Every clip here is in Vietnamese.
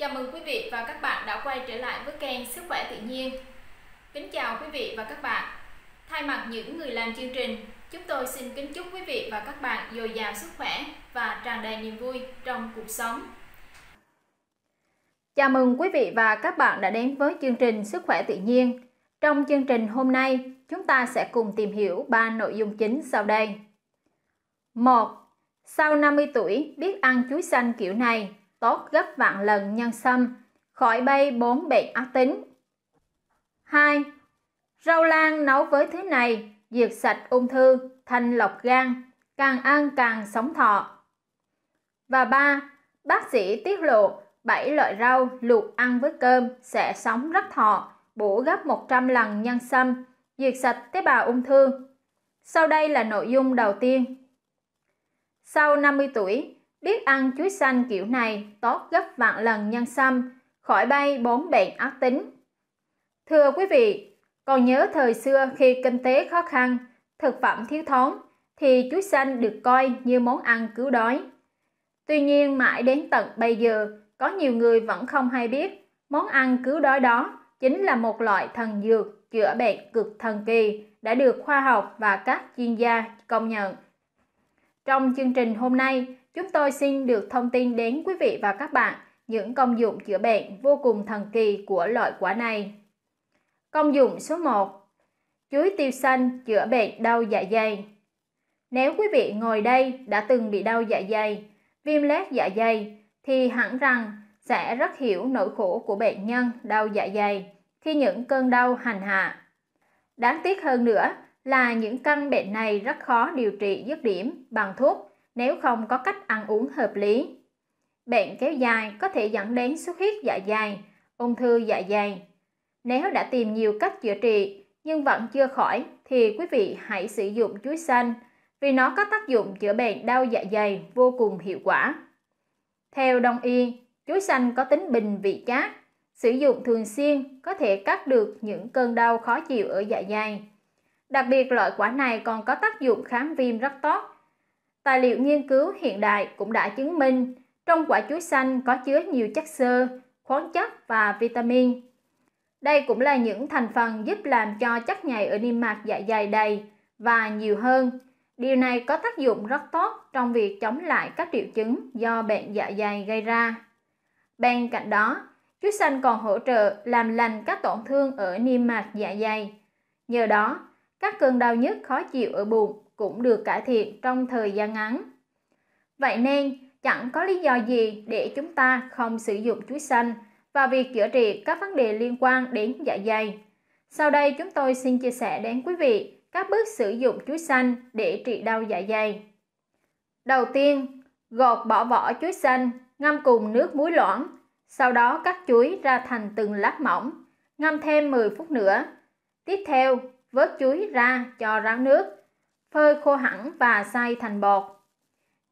Chào mừng quý vị và các bạn đã quay trở lại với kênh Sức khỏe tự nhiên. Kính chào quý vị và các bạn. Thay mặt những người làm chương trình, chúng tôi xin kính chúc quý vị và các bạn dồi dào sức khỏe và tràn đầy niềm vui trong cuộc sống. Chào mừng quý vị và các bạn đã đến với chương trình Sức khỏe tự nhiên. Trong chương trình hôm nay, chúng ta sẽ cùng tìm hiểu ba nội dung chính sau đây. 1. Sau 50 tuổi biết ăn chuối xanh kiểu này tốt gấp vạn lần nhân sâm, khỏi bay bốn bệnh ác tính. 2. Rau lan nấu với thứ này diệt sạch ung thư, thanh lọc gan, càng ăn càng sống thọ. Và 3. Bác sĩ tiết lộ 7 loại rau luộc ăn với cơm sẽ sống rất thọ, bổ gấp 100 lần nhân sâm, diệt sạch tế bào ung thư. Sau đây là nội dung đầu tiên. Sau 50 tuổi, Biết ăn chuối xanh kiểu này tốt gấp vạn lần nhân sâm, khỏi bay bốn bệnh ác tính. Thưa quý vị, còn nhớ thời xưa khi kinh tế khó khăn, thực phẩm thiếu thốn, thì chuối xanh được coi như món ăn cứu đói. Tuy nhiên mãi đến tận bây giờ, có nhiều người vẫn không hay biết món ăn cứu đói đó chính là một loại thần dược chữa bệnh cực thần kỳ đã được khoa học và các chuyên gia công nhận. Trong chương trình hôm nay, chúng tôi xin được thông tin đến quý vị và các bạn những công dụng chữa bệnh vô cùng thần kỳ của loại quả này. Công dụng số 1 Chuối tiêu xanh chữa bệnh đau dạ dày Nếu quý vị ngồi đây đã từng bị đau dạ dày, viêm lét dạ dày thì hẳn rằng sẽ rất hiểu nỗi khổ của bệnh nhân đau dạ dày khi những cơn đau hành hạ. Đáng tiếc hơn nữa là những căn bệnh này rất khó điều trị dứt điểm bằng thuốc nếu không có cách ăn uống hợp lý. Bệnh kéo dài có thể dẫn đến xuất huyết dạ dày, ung thư dạ dày. Nếu đã tìm nhiều cách chữa trị nhưng vẫn chưa khỏi thì quý vị hãy sử dụng chuối xanh vì nó có tác dụng chữa bệnh đau dạ dày vô cùng hiệu quả. Theo đông y, chuối xanh có tính bình vị chát, sử dụng thường xuyên có thể cắt được những cơn đau khó chịu ở dạ dày. Đặc biệt loại quả này còn có tác dụng kháng viêm rất tốt Tài liệu nghiên cứu hiện đại cũng đã chứng minh trong quả chuối xanh có chứa nhiều chất xơ, khoáng chất và vitamin. Đây cũng là những thành phần giúp làm cho chất nhầy ở niêm mạc dạ dày đầy và nhiều hơn. Điều này có tác dụng rất tốt trong việc chống lại các triệu chứng do bệnh dạ dày gây ra. Bên cạnh đó, chuối xanh còn hỗ trợ làm lành các tổn thương ở niêm mạc dạ dày. Nhờ đó, các cơn đau nhức khó chịu ở bụng cũng được cải thiện trong thời gian ngắn. Vậy nên, chẳng có lý do gì để chúng ta không sử dụng chuối xanh vào việc chữa trị các vấn đề liên quan đến dạ dày. Sau đây chúng tôi xin chia sẻ đến quý vị các bước sử dụng chuối xanh để trị đau dạ dày. Đầu tiên, gọt bỏ vỏ chuối xanh, ngâm cùng nước muối loãng, sau đó cắt chuối ra thành từng lát mỏng, ngâm thêm 10 phút nữa. Tiếp theo, vớt chuối ra cho ráng nước phơi khô hẳn và xay thành bột.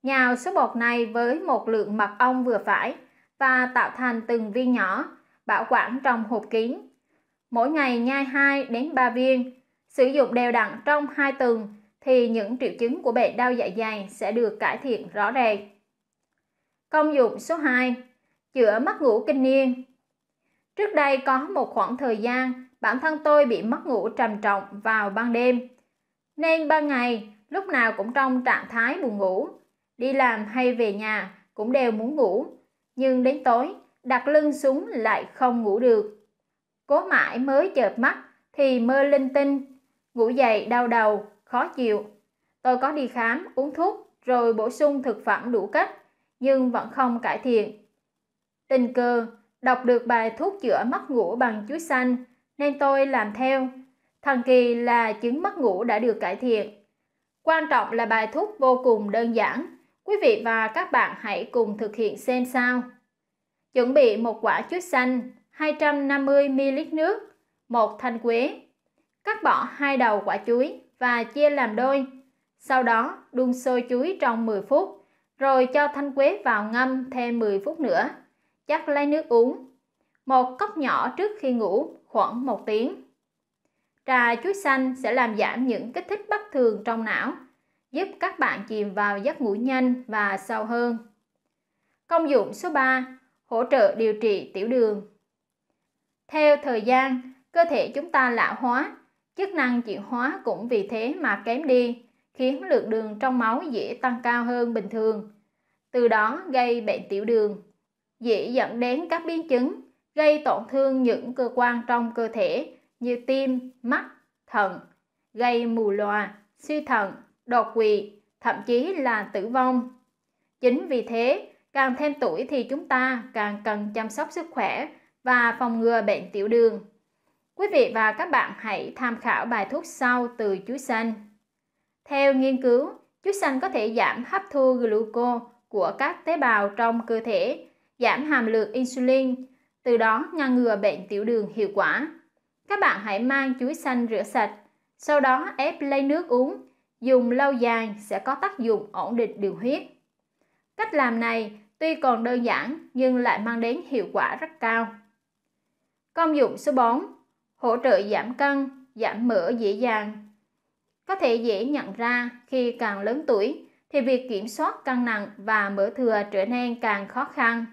Nhào số bột này với một lượng mật ong vừa phải và tạo thành từng viên nhỏ, bảo quản trong hộp kín. Mỗi ngày nhai 2 đến 3 viên, sử dụng đều đặn trong 2 tuần thì những triệu chứng của bệnh đau dạ dày sẽ được cải thiện rõ rệt. Công dụng số 2 Chữa mất ngủ kinh niên Trước đây có một khoảng thời gian, bản thân tôi bị mất ngủ trầm trọng vào ban đêm nên ban ngày lúc nào cũng trong trạng thái buồn ngủ. Đi làm hay về nhà cũng đều muốn ngủ, nhưng đến tối đặt lưng xuống lại không ngủ được. Cố mãi mới chợp mắt thì mơ linh tinh, ngủ dậy đau đầu, khó chịu. Tôi có đi khám, uống thuốc rồi bổ sung thực phẩm đủ cách, nhưng vẫn không cải thiện. Tình cờ đọc được bài thuốc chữa mất ngủ bằng chuối xanh nên tôi làm theo Thần kỳ là chứng mất ngủ đã được cải thiện. Quan trọng là bài thuốc vô cùng đơn giản. Quý vị và các bạn hãy cùng thực hiện xem sao. Chuẩn bị một quả chuối xanh, 250ml nước, một thanh quế. Cắt bỏ hai đầu quả chuối và chia làm đôi. Sau đó đun sôi chuối trong 10 phút, rồi cho thanh quế vào ngâm thêm 10 phút nữa. Chắc lấy nước uống. Một cốc nhỏ trước khi ngủ khoảng 1 tiếng. Trà chuối xanh sẽ làm giảm những kích thích bất thường trong não, giúp các bạn chìm vào giấc ngủ nhanh và sâu hơn. Công dụng số 3. Hỗ trợ điều trị tiểu đường. Theo thời gian, cơ thể chúng ta lão hóa, chức năng chuyển hóa cũng vì thế mà kém đi, khiến lượng đường trong máu dễ tăng cao hơn bình thường. Từ đó gây bệnh tiểu đường, dễ dẫn đến các biến chứng, gây tổn thương những cơ quan trong cơ thể như tim, mắt, thận, gây mù lòa, suy thận, đột quỵ, thậm chí là tử vong. Chính vì thế, càng thêm tuổi thì chúng ta càng cần chăm sóc sức khỏe và phòng ngừa bệnh tiểu đường. Quý vị và các bạn hãy tham khảo bài thuốc sau từ chuối xanh. Theo nghiên cứu, chuối xanh có thể giảm hấp thu gluco của các tế bào trong cơ thể, giảm hàm lượng insulin, từ đó ngăn ngừa bệnh tiểu đường hiệu quả. Các bạn hãy mang chuối xanh rửa sạch, sau đó ép lấy nước uống. Dùng lâu dài sẽ có tác dụng ổn định đường huyết. Cách làm này tuy còn đơn giản nhưng lại mang đến hiệu quả rất cao. Công dụng số 4 Hỗ trợ giảm cân, giảm mỡ dễ dàng Có thể dễ nhận ra khi càng lớn tuổi thì việc kiểm soát cân nặng và mỡ thừa trở nên càng khó khăn,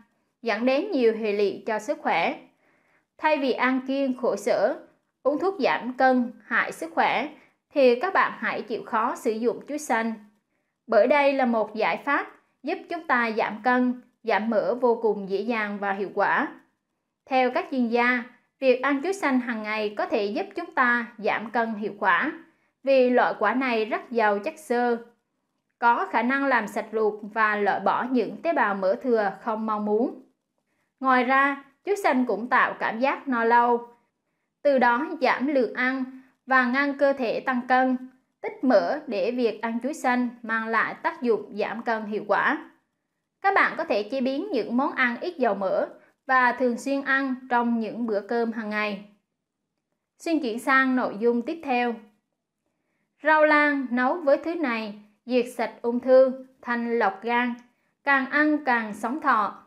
dẫn đến nhiều hệ lụy cho sức khỏe. Thay vì ăn kiêng khổ sở, uống thuốc giảm cân, hại sức khỏe, thì các bạn hãy chịu khó sử dụng chuối xanh. Bởi đây là một giải pháp giúp chúng ta giảm cân, giảm mỡ vô cùng dễ dàng và hiệu quả. Theo các chuyên gia, việc ăn chuối xanh hàng ngày có thể giúp chúng ta giảm cân hiệu quả vì loại quả này rất giàu chất xơ, có khả năng làm sạch ruột và loại bỏ những tế bào mỡ thừa không mong muốn. Ngoài ra, chuối xanh cũng tạo cảm giác no lâu, từ đó giảm lượng ăn và ngăn cơ thể tăng cân, tích mỡ để việc ăn chuối xanh mang lại tác dụng giảm cân hiệu quả. Các bạn có thể chế biến những món ăn ít dầu mỡ và thường xuyên ăn trong những bữa cơm hàng ngày. Xin chuyển sang nội dung tiếp theo. Rau lan nấu với thứ này diệt sạch ung thư, thanh lọc gan, càng ăn càng sống thọ.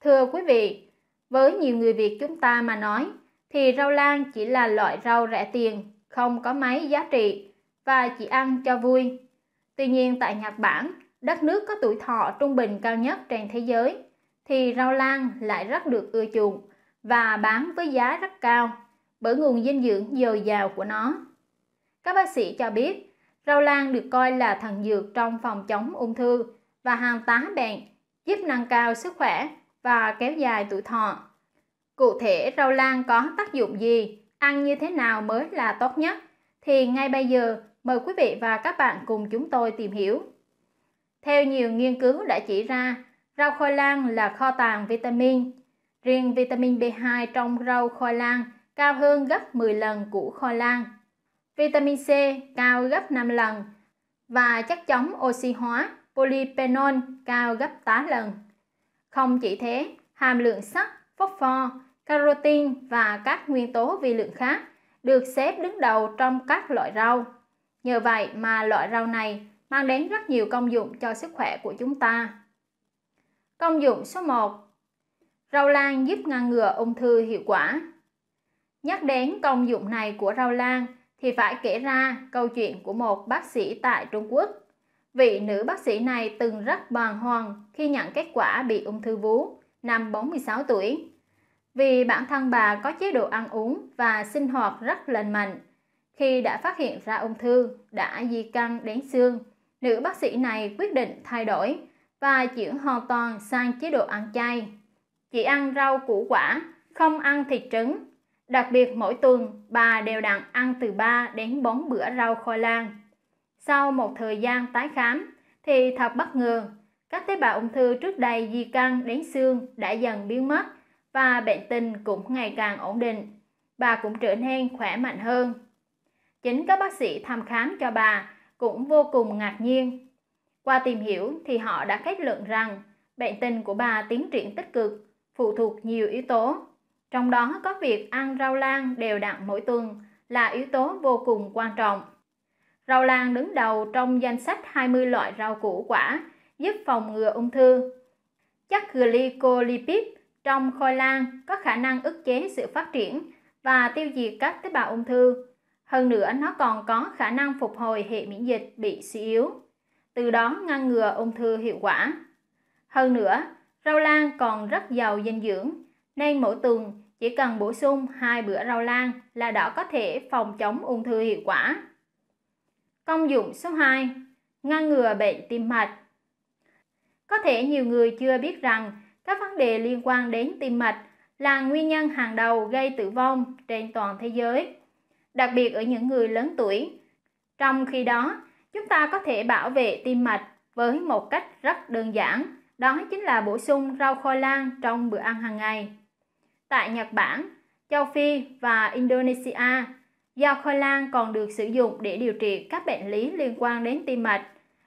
Thưa quý vị, với nhiều người Việt chúng ta mà nói, thì rau lan chỉ là loại rau rẻ tiền, không có mấy giá trị và chỉ ăn cho vui. Tuy nhiên tại Nhật Bản, đất nước có tuổi thọ trung bình cao nhất trên thế giới, thì rau lan lại rất được ưa chuộng và bán với giá rất cao bởi nguồn dinh dưỡng dồi dào của nó. Các bác sĩ cho biết, rau lan được coi là thần dược trong phòng chống ung thư và hàng tá bệnh, giúp nâng cao sức khỏe và kéo dài tuổi thọ. Cụ thể rau lan có tác dụng gì, ăn như thế nào mới là tốt nhất thì ngay bây giờ mời quý vị và các bạn cùng chúng tôi tìm hiểu. Theo nhiều nghiên cứu đã chỉ ra, rau khoai lang là kho tàng vitamin. Riêng vitamin B2 trong rau khoai lang cao hơn gấp 10 lần của khoai lang. Vitamin C cao gấp 5 lần và chất chống oxy hóa polyphenol cao gấp 8 lần. Không chỉ thế, hàm lượng sắt phốt pho, carotin và các nguyên tố vi lượng khác được xếp đứng đầu trong các loại rau. Nhờ vậy mà loại rau này mang đến rất nhiều công dụng cho sức khỏe của chúng ta. Công dụng số 1 Rau lan giúp ngăn ngừa ung thư hiệu quả. Nhắc đến công dụng này của rau lan thì phải kể ra câu chuyện của một bác sĩ tại Trung Quốc. Vị nữ bác sĩ này từng rất bàng hoàng khi nhận kết quả bị ung thư vú năm 46 tuổi. Vì bản thân bà có chế độ ăn uống và sinh hoạt rất lành mạnh, khi đã phát hiện ra ung thư đã di căn đến xương, nữ bác sĩ này quyết định thay đổi và chuyển hoàn toàn sang chế độ ăn chay. Chỉ ăn rau củ quả, không ăn thịt trứng. Đặc biệt mỗi tuần bà đều đặn ăn từ 3 đến 4 bữa rau khoai lang. Sau một thời gian tái khám thì thật bất ngờ các tế bào ung thư trước đây di căn đến xương đã dần biến mất và bệnh tình cũng ngày càng ổn định. Bà cũng trở nên khỏe mạnh hơn. Chính các bác sĩ thăm khám cho bà cũng vô cùng ngạc nhiên. Qua tìm hiểu thì họ đã kết luận rằng bệnh tình của bà tiến triển tích cực, phụ thuộc nhiều yếu tố. Trong đó có việc ăn rau lan đều đặn mỗi tuần là yếu tố vô cùng quan trọng. Rau lan đứng đầu trong danh sách 20 loại rau củ quả giúp phòng ngừa ung thư. Chất glycolipid trong khoai lang có khả năng ức chế sự phát triển và tiêu diệt các tế bào ung thư. Hơn nữa, nó còn có khả năng phục hồi hệ miễn dịch bị suy yếu, từ đó ngăn ngừa ung thư hiệu quả. Hơn nữa, rau lang còn rất giàu dinh dưỡng, nên mỗi tuần chỉ cần bổ sung hai bữa rau lang là đã có thể phòng chống ung thư hiệu quả. Công dụng số 2. Ngăn ngừa bệnh tim mạch có thể nhiều người chưa biết rằng các vấn đề liên quan đến tim mạch là nguyên nhân hàng đầu gây tử vong trên toàn thế giới, đặc biệt ở những người lớn tuổi. Trong khi đó, chúng ta có thể bảo vệ tim mạch với một cách rất đơn giản, đó chính là bổ sung rau khoai lang trong bữa ăn hàng ngày. Tại Nhật Bản, châu Phi và Indonesia, rau khoai lang còn được sử dụng để điều trị các bệnh lý liên quan đến tim mạch.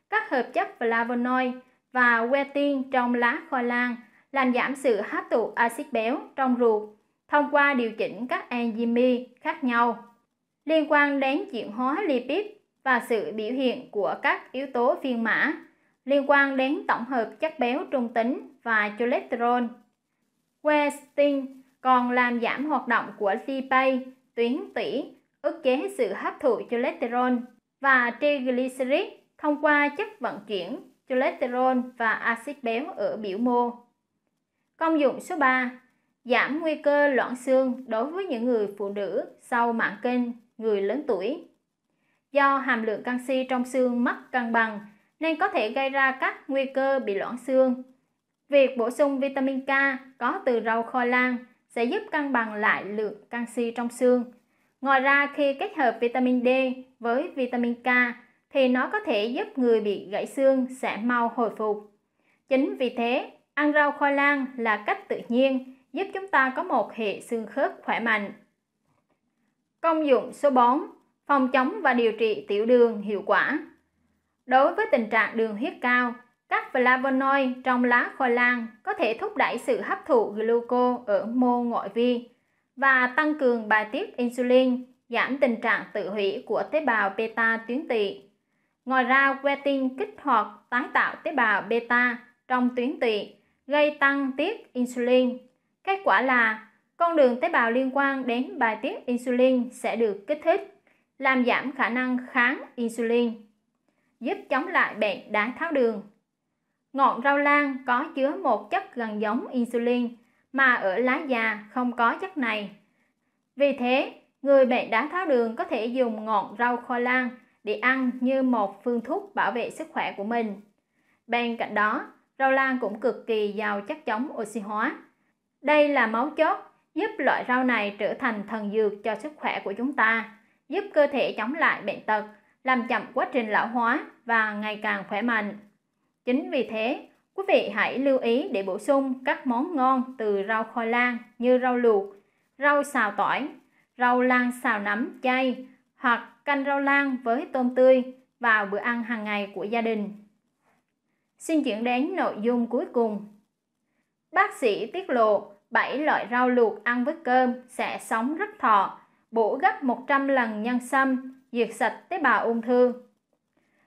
Các hợp chất flavonoid và quetin trong lá khoai lang, làm giảm sự hấp thụ axit béo trong ruột thông qua điều chỉnh các enzyme khác nhau liên quan đến chuyển hóa lipid và sự biểu hiện của các yếu tố phiên mã liên quan đến tổng hợp chất béo trung tính và cholesterol. Quercetin còn làm giảm hoạt động của lipase, tuyến tủy, ức chế sự hấp thụ cholesterol và triglycerid thông qua chất vận chuyển cholesterol và axit béo ở biểu mô. Công dụng số 3. Giảm nguy cơ loãng xương đối với những người phụ nữ sau mãn kinh, người lớn tuổi. Do hàm lượng canxi trong xương mất cân bằng nên có thể gây ra các nguy cơ bị loãng xương. Việc bổ sung vitamin K có từ rau khoai lang sẽ giúp cân bằng lại lượng canxi trong xương. Ngoài ra khi kết hợp vitamin D với vitamin K thì nó có thể giúp người bị gãy xương sẽ mau hồi phục. Chính vì thế, ăn rau khoai lang là cách tự nhiên giúp chúng ta có một hệ xương khớp khỏe mạnh. Công dụng số 4. Phòng chống và điều trị tiểu đường hiệu quả. Đối với tình trạng đường huyết cao, các flavonoid trong lá khoai lang có thể thúc đẩy sự hấp thụ gluco ở mô ngoại vi và tăng cường bài tiết insulin, giảm tình trạng tự hủy của tế bào beta tuyến tỵ. Ngoài ra, quercetin kích hoạt tái tạo tế bào beta trong tuyến tụy, gây tăng tiết insulin. Kết quả là con đường tế bào liên quan đến bài tiết insulin sẽ được kích thích, làm giảm khả năng kháng insulin, giúp chống lại bệnh đái tháo đường. Ngọn rau lan có chứa một chất gần giống insulin mà ở lá già không có chất này. Vì thế, người bệnh đái tháo đường có thể dùng ngọn rau khoai lan để ăn như một phương thuốc bảo vệ sức khỏe của mình. Bên cạnh đó, rau lan cũng cực kỳ giàu chất chống oxy hóa. Đây là máu chốt giúp loại rau này trở thành thần dược cho sức khỏe của chúng ta, giúp cơ thể chống lại bệnh tật, làm chậm quá trình lão hóa và ngày càng khỏe mạnh. Chính vì thế, quý vị hãy lưu ý để bổ sung các món ngon từ rau khoai lang như rau luộc, rau xào tỏi, rau lan xào nấm chay, hoặc canh rau lang với tôm tươi vào bữa ăn hàng ngày của gia đình. Xin chuyển đến nội dung cuối cùng. Bác sĩ tiết lộ 7 loại rau luộc ăn với cơm sẽ sống rất thọ, bổ gấp 100 lần nhân sâm, diệt sạch tế bào ung thư.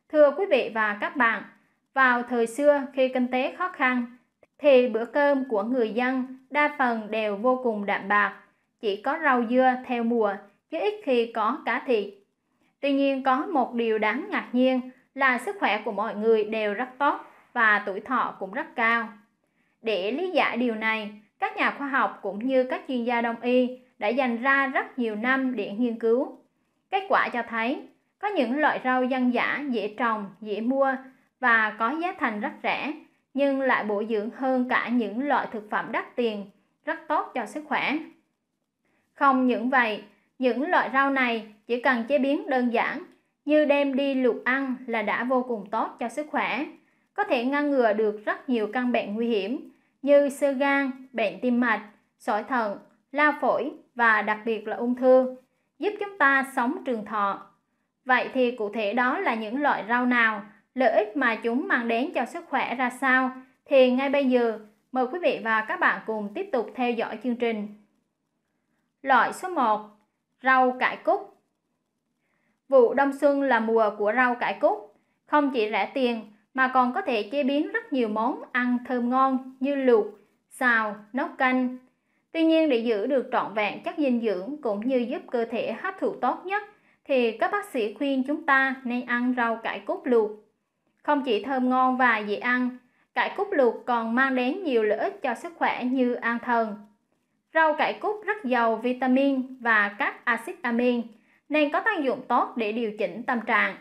Thưa quý vị và các bạn, vào thời xưa khi kinh tế khó khăn thì bữa cơm của người dân đa phần đều vô cùng đạm bạc, chỉ có rau dưa theo mùa chứ ít khi có cá thịt. Tuy nhiên có một điều đáng ngạc nhiên là sức khỏe của mọi người đều rất tốt và tuổi thọ cũng rất cao. Để lý giải điều này, các nhà khoa học cũng như các chuyên gia đông y đã dành ra rất nhiều năm để nghiên cứu. Kết quả cho thấy có những loại rau dân dã dễ trồng, dễ mua và có giá thành rất rẻ nhưng lại bổ dưỡng hơn cả những loại thực phẩm đắt tiền, rất tốt cho sức khỏe. Không những vậy, những loại rau này chỉ cần chế biến đơn giản như đem đi luộc ăn là đã vô cùng tốt cho sức khỏe, có thể ngăn ngừa được rất nhiều căn bệnh nguy hiểm như sơ gan, bệnh tim mạch, sỏi thận, lao phổi và đặc biệt là ung thư, giúp chúng ta sống trường thọ. Vậy thì cụ thể đó là những loại rau nào, lợi ích mà chúng mang đến cho sức khỏe ra sao thì ngay bây giờ mời quý vị và các bạn cùng tiếp tục theo dõi chương trình. Loại số 1 rau cải cúc. Vụ đông xuân là mùa của rau cải cúc, không chỉ rẻ tiền mà còn có thể chế biến rất nhiều món ăn thơm ngon như luộc, xào, nấu canh. Tuy nhiên để giữ được trọn vẹn chất dinh dưỡng cũng như giúp cơ thể hấp thụ tốt nhất thì các bác sĩ khuyên chúng ta nên ăn rau cải cúc luộc. Không chỉ thơm ngon và dễ ăn, cải cúc luộc còn mang đến nhiều lợi ích cho sức khỏe như an thần, Rau cải cúc rất giàu vitamin và các axit amin nên có tác dụng tốt để điều chỉnh tâm trạng.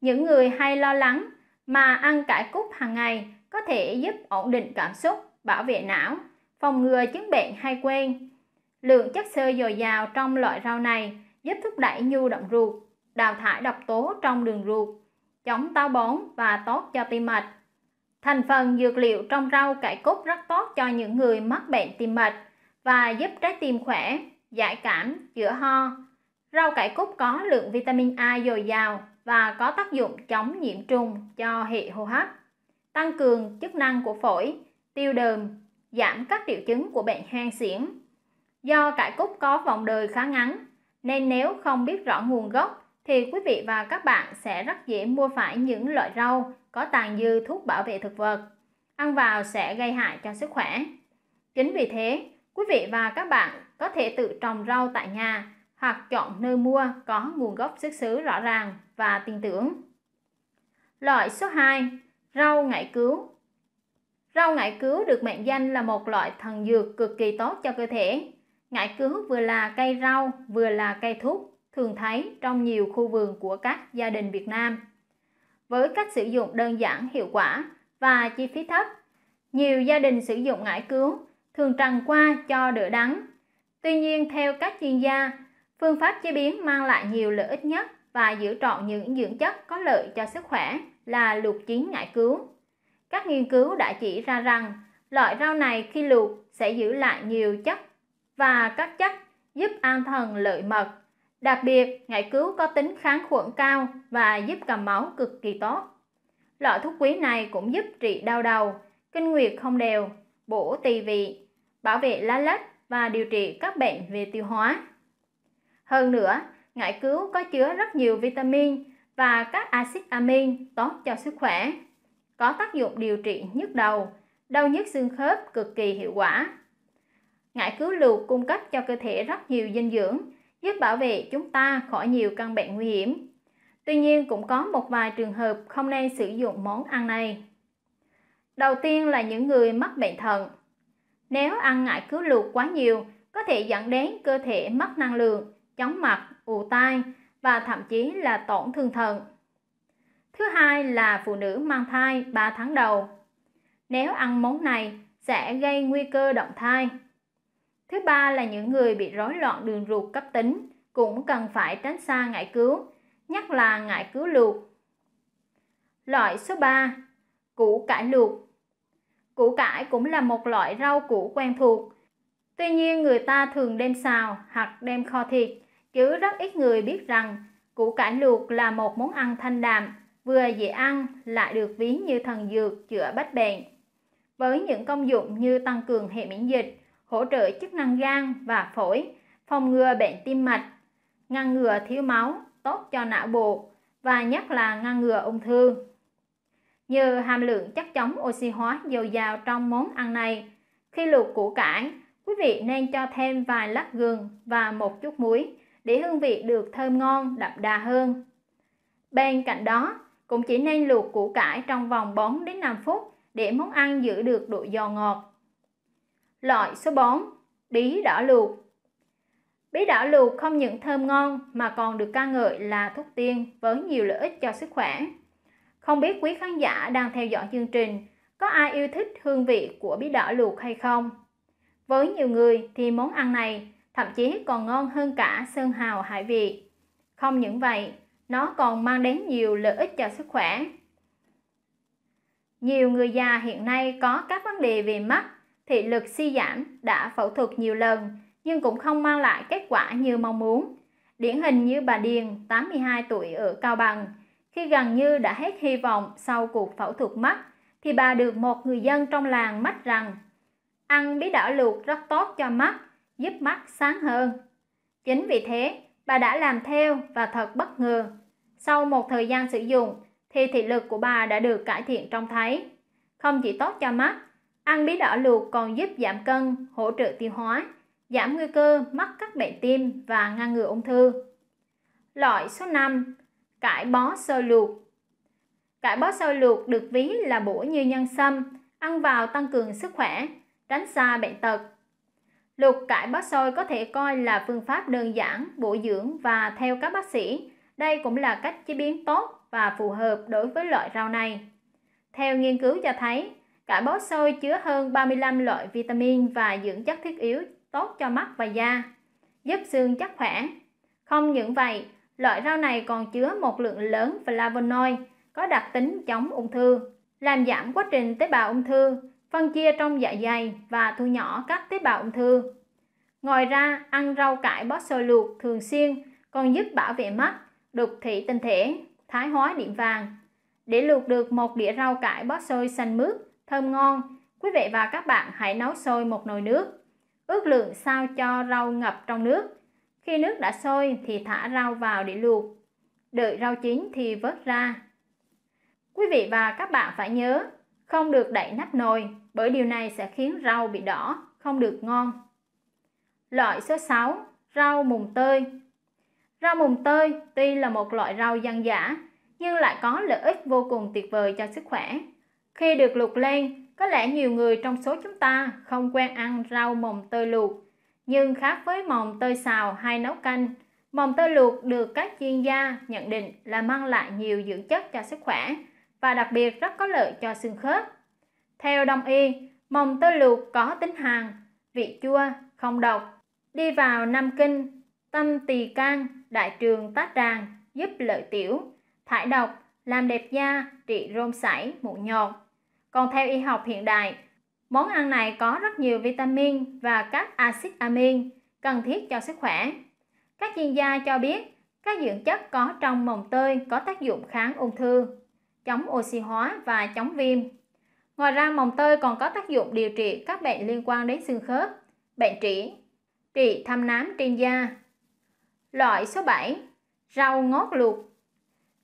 Những người hay lo lắng mà ăn cải cúc hàng ngày có thể giúp ổn định cảm xúc, bảo vệ não, phòng ngừa chứng bệnh hay quên. Lượng chất xơ dồi dào trong loại rau này giúp thúc đẩy nhu động ruột, đào thải độc tố trong đường ruột, chống táo bón và tốt cho tim mạch. Thành phần dược liệu trong rau cải cúc rất tốt cho những người mắc bệnh tim mạch và giúp trái tim khỏe, giải cảm, chữa ho. Rau cải cúc có lượng vitamin A dồi dào và có tác dụng chống nhiễm trùng cho hệ hô hấp, tăng cường chức năng của phổi, tiêu đờm, giảm các triệu chứng của bệnh hen suyễn. Do cải cúc có vòng đời khá ngắn, nên nếu không biết rõ nguồn gốc thì quý vị và các bạn sẽ rất dễ mua phải những loại rau có tàn dư thuốc bảo vệ thực vật. Ăn vào sẽ gây hại cho sức khỏe. Chính vì thế, Quý vị và các bạn có thể tự trồng rau tại nhà hoặc chọn nơi mua có nguồn gốc xuất xứ rõ ràng và tin tưởng. Loại số 2, rau ngải cứu. Rau ngải cứu được mệnh danh là một loại thần dược cực kỳ tốt cho cơ thể. Ngải cứu vừa là cây rau, vừa là cây thuốc, thường thấy trong nhiều khu vườn của các gia đình Việt Nam. Với cách sử dụng đơn giản, hiệu quả và chi phí thấp, nhiều gia đình sử dụng ngải cứu thường trần qua cho đỡ đắng. Tuy nhiên, theo các chuyên gia, phương pháp chế biến mang lại nhiều lợi ích nhất và giữ trọn những dưỡng chất có lợi cho sức khỏe là luộc chín ngải cứu. Các nghiên cứu đã chỉ ra rằng loại rau này khi luộc sẽ giữ lại nhiều chất và các chất giúp an thần lợi mật. Đặc biệt, ngải cứu có tính kháng khuẩn cao và giúp cầm máu cực kỳ tốt. Loại thuốc quý này cũng giúp trị đau đầu, kinh nguyệt không đều, bổ tỳ vị, bảo vệ lá lách và điều trị các bệnh về tiêu hóa. Hơn nữa, ngải cứu có chứa rất nhiều vitamin và các axit amin tốt cho sức khỏe, có tác dụng điều trị nhức đầu, đau nhức xương khớp cực kỳ hiệu quả. Ngải cứu lựu cung cấp cho cơ thể rất nhiều dinh dưỡng, giúp bảo vệ chúng ta khỏi nhiều căn bệnh nguy hiểm. Tuy nhiên cũng có một vài trường hợp không nên sử dụng món ăn này. Đầu tiên là những người mắc bệnh thận. Nếu ăn ngải cứu luộc quá nhiều, có thể dẫn đến cơ thể mất năng lượng, chóng mặt, ù tai và thậm chí là tổn thương thận. Thứ hai là phụ nữ mang thai 3 tháng đầu. Nếu ăn món này sẽ gây nguy cơ động thai. Thứ ba là những người bị rối loạn đường ruột cấp tính cũng cần phải tránh xa ngải cứu, nhất là ngải cứu luộc. Loại số 3, củ cải luộc Củ cải cũng là một loại rau củ quen thuộc. Tuy nhiên người ta thường đem xào hoặc đem kho thịt, chứ rất ít người biết rằng củ cải luộc là một món ăn thanh đạm, vừa dễ ăn lại được ví như thần dược chữa bách bệnh. Với những công dụng như tăng cường hệ miễn dịch, hỗ trợ chức năng gan và phổi, phòng ngừa bệnh tim mạch, ngăn ngừa thiếu máu, tốt cho não bộ và nhất là ngăn ngừa ung thư như hàm lượng chất chống oxy hóa dồi dào trong món ăn này. Khi luộc củ cải, quý vị nên cho thêm vài lát gừng và một chút muối để hương vị được thơm ngon đậm đà hơn. Bên cạnh đó, cũng chỉ nên luộc củ cải trong vòng 4 đến 5 phút để món ăn giữ được độ giòn ngọt. Loại số 4, bí đỏ luộc. Bí đỏ luộc không những thơm ngon mà còn được ca ngợi là thuốc tiên với nhiều lợi ích cho sức khỏe. Không biết quý khán giả đang theo dõi chương trình có ai yêu thích hương vị của bí đỏ luộc hay không? Với nhiều người thì món ăn này thậm chí còn ngon hơn cả sơn hào hải vị. Không những vậy, nó còn mang đến nhiều lợi ích cho sức khỏe. Nhiều người già hiện nay có các vấn đề về mắt, thị lực suy giảm đã phẫu thuật nhiều lần nhưng cũng không mang lại kết quả như mong muốn. Điển hình như bà Điền, 82 tuổi ở Cao Bằng, khi gần như đã hết hy vọng sau cuộc phẫu thuật mắt, thì bà được một người dân trong làng mách rằng ăn bí đỏ luộc rất tốt cho mắt, giúp mắt sáng hơn. Chính vì thế, bà đã làm theo và thật bất ngờ. Sau một thời gian sử dụng, thì thị lực của bà đã được cải thiện trông thấy. Không chỉ tốt cho mắt, ăn bí đỏ luộc còn giúp giảm cân, hỗ trợ tiêu hóa, giảm nguy cơ mắc các bệnh tim và ngăn ngừa ung thư. Loại số 5, cải bó sơ luộc cải bó sơ luộc được ví là bổ như nhân sâm ăn vào tăng cường sức khỏe tránh xa bệnh tật luộc cải bó xôi có thể coi là phương pháp đơn giản bổ dưỡng và theo các bác sĩ đây cũng là cách chế biến tốt và phù hợp đối với loại rau này theo nghiên cứu cho thấy cải bó xôi chứa hơn 35 loại vitamin và dưỡng chất thiết yếu tốt cho mắt và da giúp xương chắc khỏe không những vậy Loại rau này còn chứa một lượng lớn flavonoid có đặc tính chống ung thư, làm giảm quá trình tế bào ung thư phân chia trong dạ dày và thu nhỏ các tế bào ung thư. Ngoài ra, ăn rau cải bó xôi luộc thường xuyên còn giúp bảo vệ mắt, đục thị tinh thể, thái hóa điểm vàng. Để luộc được một đĩa rau cải bó xôi xanh mướt, thơm ngon, quý vị và các bạn hãy nấu sôi một nồi nước. Ước lượng sao cho rau ngập trong nước khi nước đã sôi thì thả rau vào để luộc. Đợi rau chín thì vớt ra. Quý vị và các bạn phải nhớ không được đậy nắp nồi bởi điều này sẽ khiến rau bị đỏ, không được ngon. Loại số 6, rau mùng tơi. Rau mùng tơi tuy là một loại rau dân dã nhưng lại có lợi ích vô cùng tuyệt vời cho sức khỏe. Khi được luộc lên, có lẽ nhiều người trong số chúng ta không quen ăn rau mồng tơi luộc nhưng khác với mồng tơi xào hay nấu canh, mồng tơi luộc được các chuyên gia nhận định là mang lại nhiều dưỡng chất cho sức khỏe và đặc biệt rất có lợi cho xương khớp. Theo đông y, mồng tơi luộc có tính hàn, vị chua, không độc, đi vào nam kinh, tâm tỳ can, đại trường tát tràng, giúp lợi tiểu, thải độc, làm đẹp da, trị rôm sảy, mụn nhọt. Còn theo y học hiện đại, Món ăn này có rất nhiều vitamin và các axit amin cần thiết cho sức khỏe. Các chuyên gia cho biết các dưỡng chất có trong mồng tơi có tác dụng kháng ung thư, chống oxy hóa và chống viêm. Ngoài ra mồng tơi còn có tác dụng điều trị các bệnh liên quan đến xương khớp, bệnh trĩ, trị thâm nám trên da. Loại số 7. Rau ngót luộc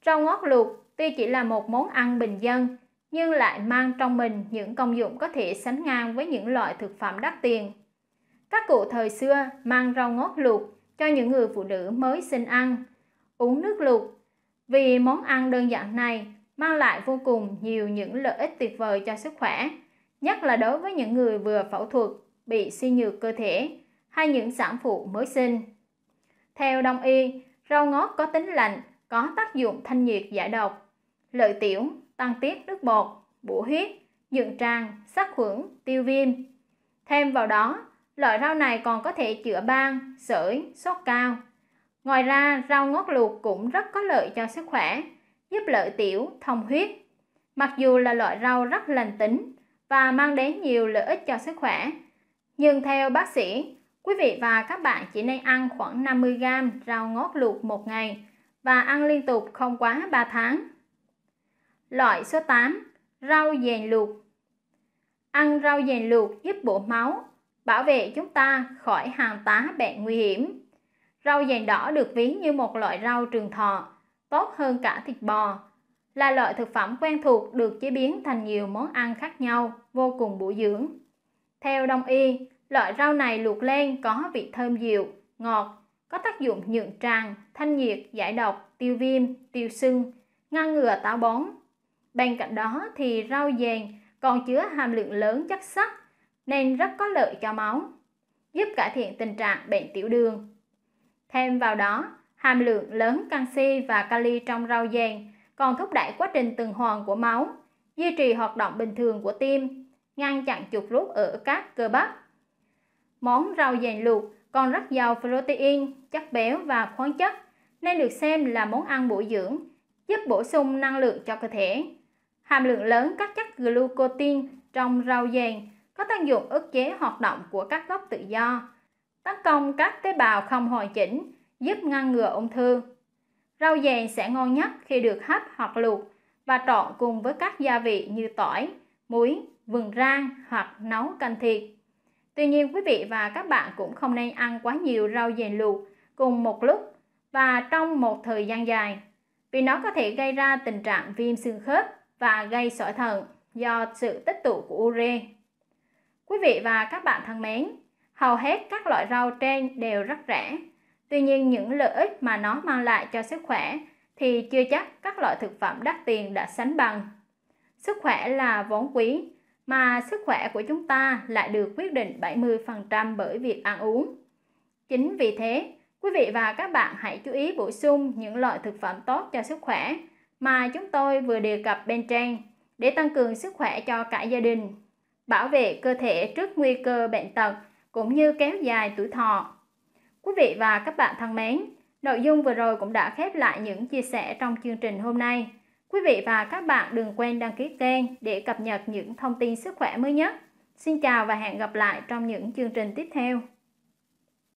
Rau ngót luộc tuy chỉ là một món ăn bình dân nhưng lại mang trong mình những công dụng có thể sánh ngang với những loại thực phẩm đắt tiền. Các cụ thời xưa mang rau ngót luộc cho những người phụ nữ mới sinh ăn, uống nước luộc vì món ăn đơn giản này mang lại vô cùng nhiều những lợi ích tuyệt vời cho sức khỏe, nhất là đối với những người vừa phẫu thuật, bị suy nhược cơ thể hay những sản phụ mới sinh. Theo đông y, rau ngót có tính lạnh, có tác dụng thanh nhiệt giải độc, lợi tiểu, tăng tiết nước bọt, bổ huyết, dưỡng tràng, sát khuẩn, tiêu viêm. Thêm vào đó, loại rau này còn có thể chữa ban, sởi, sốt cao. Ngoài ra, rau ngót luộc cũng rất có lợi cho sức khỏe, giúp lợi tiểu, thông huyết. Mặc dù là loại rau rất lành tính và mang đến nhiều lợi ích cho sức khỏe, nhưng theo bác sĩ, quý vị và các bạn chỉ nên ăn khoảng 50g rau ngót luộc một ngày và ăn liên tục không quá 3 tháng Loại số 8. Rau dền luộc Ăn rau dền luộc giúp bổ máu, bảo vệ chúng ta khỏi hàng tá bệnh nguy hiểm. Rau dền đỏ được ví như một loại rau trường thọ, tốt hơn cả thịt bò, là loại thực phẩm quen thuộc được chế biến thành nhiều món ăn khác nhau, vô cùng bổ dưỡng. Theo đông y, loại rau này luộc lên có vị thơm dịu, ngọt, có tác dụng nhượng tràng, thanh nhiệt, giải độc, tiêu viêm, tiêu sưng, ngăn ngừa táo bón, Bên cạnh đó thì rau dền còn chứa hàm lượng lớn chất sắt nên rất có lợi cho máu, giúp cải thiện tình trạng bệnh tiểu đường. Thêm vào đó, hàm lượng lớn canxi và kali trong rau dền còn thúc đẩy quá trình tuần hoàn của máu, duy trì hoạt động bình thường của tim, ngăn chặn chuột rút ở các cơ bắp. Món rau dền luộc còn rất giàu protein, chất béo và khoáng chất nên được xem là món ăn bổ dưỡng, giúp bổ sung năng lượng cho cơ thể. Hàm lượng lớn các chất glucotin trong rau dền có tác dụng ức chế hoạt động của các gốc tự do, tấn công các tế bào không hồi chỉnh, giúp ngăn ngừa ung thư. Rau dền sẽ ngon nhất khi được hấp hoặc luộc và trộn cùng với các gia vị như tỏi, muối, vừng rang hoặc nấu canh thịt. Tuy nhiên quý vị và các bạn cũng không nên ăn quá nhiều rau dền luộc cùng một lúc và trong một thời gian dài vì nó có thể gây ra tình trạng viêm xương khớp và gây sỏi thận do sự tích tụ của ure. Quý vị và các bạn thân mến, hầu hết các loại rau trên đều rất rẻ. Tuy nhiên những lợi ích mà nó mang lại cho sức khỏe thì chưa chắc các loại thực phẩm đắt tiền đã sánh bằng. Sức khỏe là vốn quý, mà sức khỏe của chúng ta lại được quyết định 70% bởi việc ăn uống. Chính vì thế, quý vị và các bạn hãy chú ý bổ sung những loại thực phẩm tốt cho sức khỏe mà chúng tôi vừa đề cập bên trên để tăng cường sức khỏe cho cả gia đình, bảo vệ cơ thể trước nguy cơ bệnh tật cũng như kéo dài tuổi thọ. Quý vị và các bạn thân mến, nội dung vừa rồi cũng đã khép lại những chia sẻ trong chương trình hôm nay. Quý vị và các bạn đừng quên đăng ký kênh để cập nhật những thông tin sức khỏe mới nhất. Xin chào và hẹn gặp lại trong những chương trình tiếp theo.